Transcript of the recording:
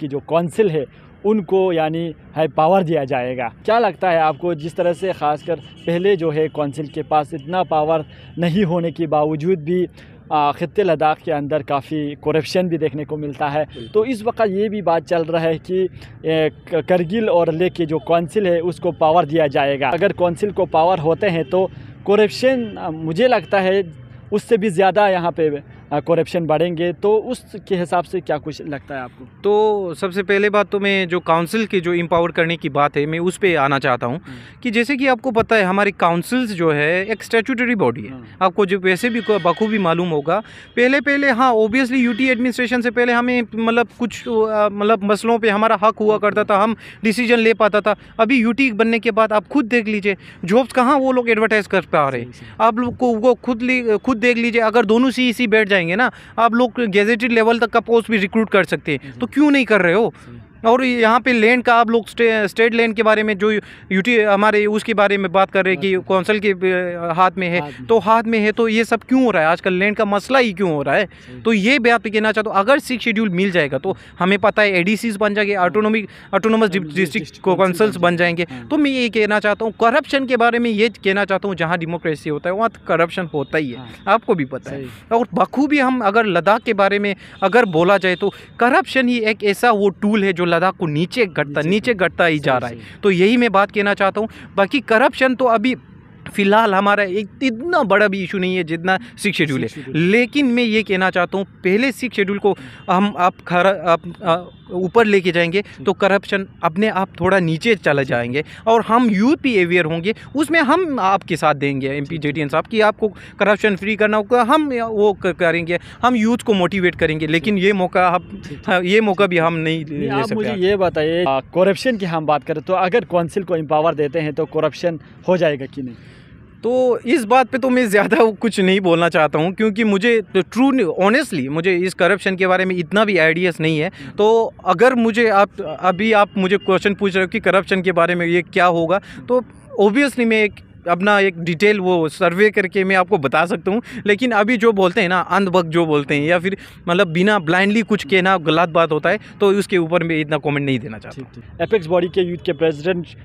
की जो कौंसिल है उनको यानी है पावर दिया जाएगा क्या लगता है आपको जिस तरह से खासकर पहले जो है कौंसिल के पास इतना पावर नहीं होने के बावजूद भी ख़त्े लद्दाख के अंदर काफ़ी करप्शन भी देखने को मिलता है तो इस वक्त ये भी बात चल रहा है कि करगिल और ले के जो कौंसिल है उसको पावर दिया जाएगा अगर कौंसिल को पावर होते हैं तो करप्शन मुझे लगता है उससे भी ज़्यादा यहाँ पे करप्शन बढ़ेंगे तो उसके हिसाब से क्या कुछ लगता है आपको तो सबसे पहले बात तो मैं जो काउंसिल की जो इम्पावर करने की बात है मैं उस पर आना चाहता हूँ हम्म। कि जैसे कि आपको पता है हमारी काउंसिल्स जो है एक स्टेचूटरी बॉडी है हम्म। आपको जो वैसे भी बखूबी मालूम होगा पहले पहले हाँ ओबियसली टी एडमिनिस्ट्रेशन से पहले हमें मतलब कुछ मतलब मसलों पर हमारा हक हुआ करता था हम डिसीजन ले पाता था अभी टी बनने के बाद आप खुद देख लीजिए जॉब्स कहाँ वो लोग एडवर्टाइज कर पा रहे आप लोग को वो खुद खुद देख लीजिए अगर दोनों सी e बैठ जाएंगे जाएंगे ना आप लोग गेजेटेड लेवल तक का पोस्ट भी रिक्रूट कर सकते हैं तो क्यों नहीं कर रहे हो और यहाँ पे लेन का आप लोग स्टेट लेन के बारे में जो यूटी हमारे उसके बारे में बात कर रहे हैं कि कौंसिल हाँ। के हाथ में है तो हाथ में है तो ये सब क्यों हो रहा है आजकल लैंड का मसला ही क्यों हो रहा है तो ये भी आप कहना चाहते हो अगर सिक्स शेड्यूल मिल जाएगा तो हमें पता है सीज बन जाएंगे ऑटोनोमिक ऑटोनोमस डिस्ट्रिक्ट कौंसल्स बन जाएंगे तो मैं ये कहना चाहता हूँ करप्शन के बारे में ये कहना चाहता हूँ जहाँ डेमोक्रेसी होता है वहाँ करप्शन तो होता ही है हाँ। आपको भी पता है और बखूबी हम अगर लद्दाख के बारे में अगर बोला जाए तो करप्शन ही एक ऐसा वो टूल है जो लद्दाख को नीचे घटता नीचे घटता ही जा रहा है तो यही मैं बात कहना चाहता हूँ बाकी करप्शन तो अभी फिलहाल हमारा एक इतना बड़ा भी इशू नहीं है जितना सिक्स शेड्यूल है लेकिन मैं ये कहना चाहता हूँ पहले सिक्स शेड्यूल को हम आप खरा आप, आप, आप ऊपर लेके जाएंगे तो करप्शन अपने आप थोड़ा नीचे चले जाएंगे और हम यूथ भी अवेयर होंगे उसमें हम आपके साथ देंगे एम पी साहब कि आपको करप्शन फ्री करना होगा हम वो करेंगे हम यूथ को मोटिवेट करेंगे लेकिन ये मौका आप हाँ, ये मौका भी हम नहीं ले सकते मुझे ये बताइए करप्शन की हम बात करें तो अगर कौंसिल को एम्पावर देते हैं तो करप्शन हो जाएगा कि नहीं तो इस बात पे तो मैं ज़्यादा कुछ नहीं बोलना चाहता हूँ क्योंकि मुझे तो ट्रू ऑनेस्टली मुझे इस करप्शन के बारे में इतना भी आइडियाज़ नहीं है हम्म। तो अगर मुझे आप अभी आप मुझे क्वेश्चन पूछ रहे हो कि करप्शन के बारे में ये क्या होगा तो ओबियसली मैं एक अपना एक डिटेल वो सर्वे करके मैं आपको बता सकता हूँ लेकिन अभी जो बोलते हैं ना अंधभक्त जो बोलते हैं या फिर मतलब बिना ब्लाइंडली कुछ कहना गलत बात होता है तो उसके ऊपर मैं इतना कमेंट नहीं देना चाहता एपेक्स बॉडी के यूथ के प्रेसिडेंट